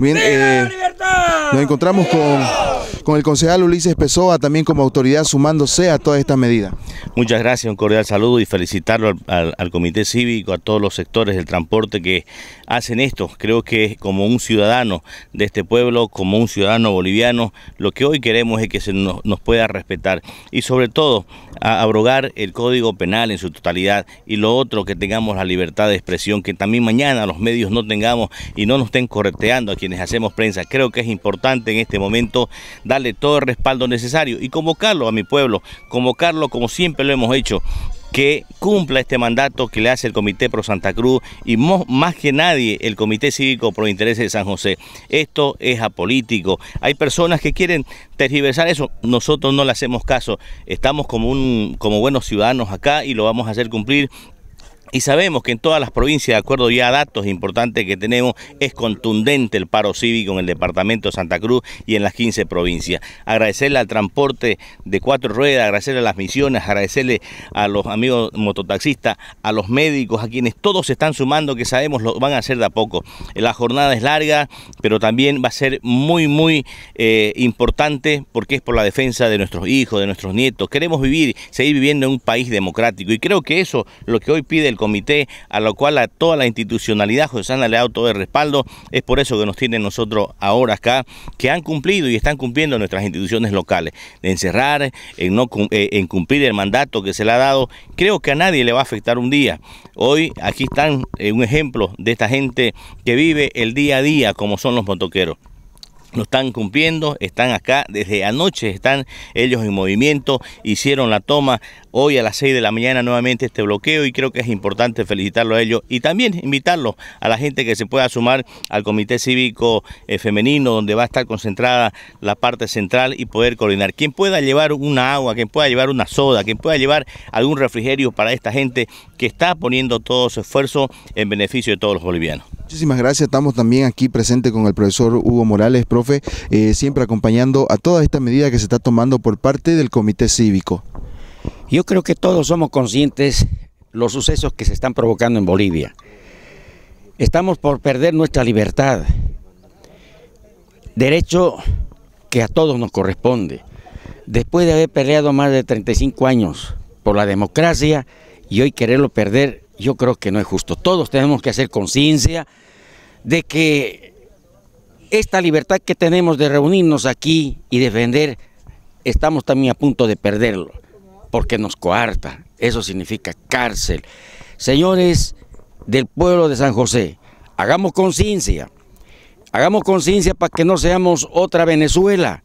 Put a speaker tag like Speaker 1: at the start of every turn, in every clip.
Speaker 1: Eh, nos encontramos con con el concejal Ulises Pesoa también como autoridad sumándose a todas estas medidas.
Speaker 2: Muchas gracias, un cordial saludo y felicitarlo al, Comité Cívico, a todos los sectores del transporte que hacen esto. Creo que como un ciudadano de este pueblo, como un ciudadano boliviano, lo que hoy queremos es que se nos, pueda respetar y sobre todo abrogar el Código Penal en su totalidad y lo otro que tengamos la libertad de expresión, que también mañana los medios no tengamos y no nos estén correteando a quienes hacemos prensa. Creo que es importante en este momento darle todo el respaldo necesario y convocarlo a mi pueblo, convocarlo como siempre lo hemos hecho, que cumpla este mandato que le hace el Comité Pro Santa Cruz y más que nadie el Comité Cívico Pro Intereses de San José. Esto es apolítico. Hay personas que quieren tergiversar eso. Nosotros no le hacemos caso. Estamos como, un, como buenos ciudadanos acá y lo vamos a hacer cumplir y sabemos que en todas las provincias, de acuerdo ya a datos importantes que tenemos, es contundente el paro cívico en el departamento de Santa Cruz y en las 15 provincias. Agradecerle al transporte de cuatro ruedas, agradecerle a las misiones, agradecerle a los amigos mototaxistas, a los médicos, a quienes todos se están sumando, que sabemos lo van a hacer de a poco. La jornada es larga, pero también va a ser muy, muy eh, importante porque es por la defensa de nuestros hijos, de nuestros nietos. Queremos vivir, seguir viviendo en un país democrático y creo que eso, lo que hoy pide el comité, a lo cual a toda la institucionalidad juzana le ha dado todo el respaldo. Es por eso que nos tienen nosotros ahora acá, que han cumplido y están cumpliendo nuestras instituciones locales, de encerrar, en, no, eh, en cumplir el mandato que se le ha dado. Creo que a nadie le va a afectar un día. Hoy aquí están eh, un ejemplo de esta gente que vive el día a día como son los motoqueros no están cumpliendo, están acá desde anoche, están ellos en movimiento, hicieron la toma hoy a las 6 de la mañana nuevamente este bloqueo y creo que es importante felicitarlo a ellos y también invitarlos a la gente que se pueda sumar al Comité Cívico eh, Femenino donde va a estar concentrada la parte central y poder coordinar. Quien pueda llevar una agua, quien pueda llevar una soda, quien pueda llevar algún refrigerio para esta gente que está poniendo todo su esfuerzo en beneficio de todos los bolivianos.
Speaker 1: Muchísimas gracias, estamos también aquí presente con el profesor Hugo Morales, eh, siempre acompañando a todas estas medidas que se está tomando por parte del Comité Cívico.
Speaker 3: Yo creo que todos somos conscientes los sucesos que se están provocando en Bolivia. Estamos por perder nuestra libertad, derecho que a todos nos corresponde. Después de haber peleado más de 35 años por la democracia y hoy quererlo perder, yo creo que no es justo. Todos tenemos que hacer conciencia de que esta libertad que tenemos de reunirnos aquí y defender, estamos también a punto de perderlo, porque nos coarta. Eso significa cárcel. Señores del pueblo de San José, hagamos conciencia. Hagamos conciencia para que no seamos otra Venezuela,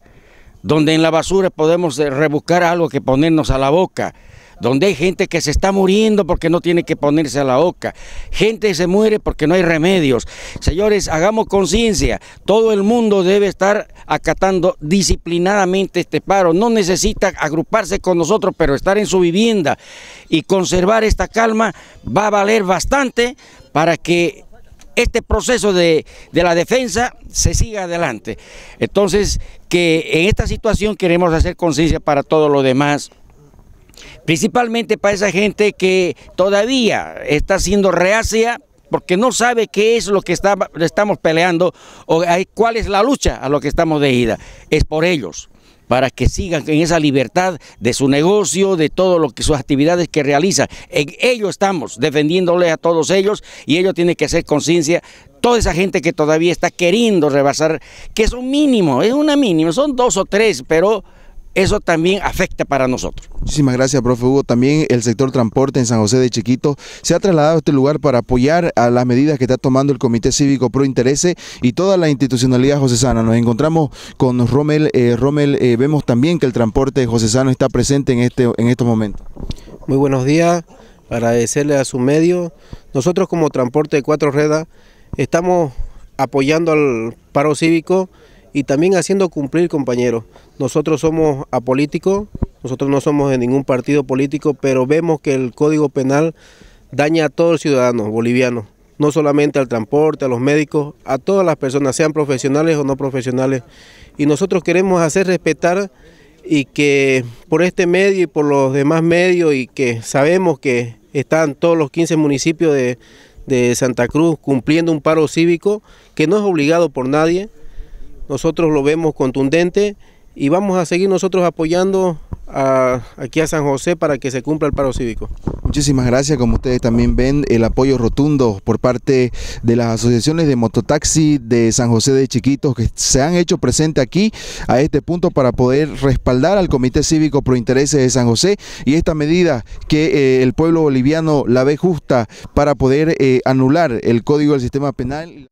Speaker 3: donde en la basura podemos eh, rebuscar algo que ponernos a la boca donde hay gente que se está muriendo porque no tiene que ponerse a la oca, gente se muere porque no hay remedios. Señores, hagamos conciencia, todo el mundo debe estar acatando disciplinadamente este paro, no necesita agruparse con nosotros, pero estar en su vivienda y conservar esta calma va a valer bastante para que este proceso de, de, la defensa se siga adelante. Entonces, que en esta situación queremos hacer conciencia para todo lo demás principalmente para esa gente que todavía está siendo reacia porque no sabe qué es lo que estamos peleando o cuál es la lucha a lo que estamos de ida. Es por ellos, para que sigan en esa libertad de su negocio, de todo lo que sus actividades que realiza, En ello estamos, defendiéndole a todos ellos y ellos tienen que hacer conciencia. Toda esa gente que todavía está queriendo rebasar, que es un mínimo, es una mínima, son dos o tres, pero eso también afecta para nosotros.
Speaker 1: Muchísimas gracias, profe Hugo. También el sector transporte en San José de Chiquito se ha trasladado a este lugar para apoyar a las medidas que está tomando el Comité Cívico Pro Interese y toda la institucionalidad Sana. Nos encontramos con Rommel. Romel, eh, Rommel, eh, vemos también que el transporte Sano está presente en, este, en estos momentos.
Speaker 4: Muy buenos días. Agradecerle a su medio. Nosotros como Transporte de Cuatro Redas estamos apoyando al paro cívico y también haciendo cumplir, compañeros. Nosotros somos apolíticos, nosotros no somos de ningún partido político, pero vemos que el Código Penal daña a todos los ciudadanos bolivianos, no solamente al transporte, a los médicos, a todas las personas, sean profesionales o no profesionales. Y nosotros queremos hacer respetar y que por este medio y por los demás medios y que sabemos que están todos los 15 municipios de, de Santa Cruz cumpliendo un paro cívico que no es obligado por nadie, nosotros lo vemos contundente y vamos a seguir nosotros apoyando aquí a San José para que se cumpla el paro cívico.
Speaker 1: Muchísimas gracias, como ustedes también ven, el apoyo rotundo por parte de las asociaciones de mototaxi de San José de Chiquitos que se han hecho presente aquí a este punto para poder respaldar al Comité Cívico Pro Intereses de San José y esta medida que eh, el pueblo boliviano la ve justa para poder eh, anular el código del sistema penal.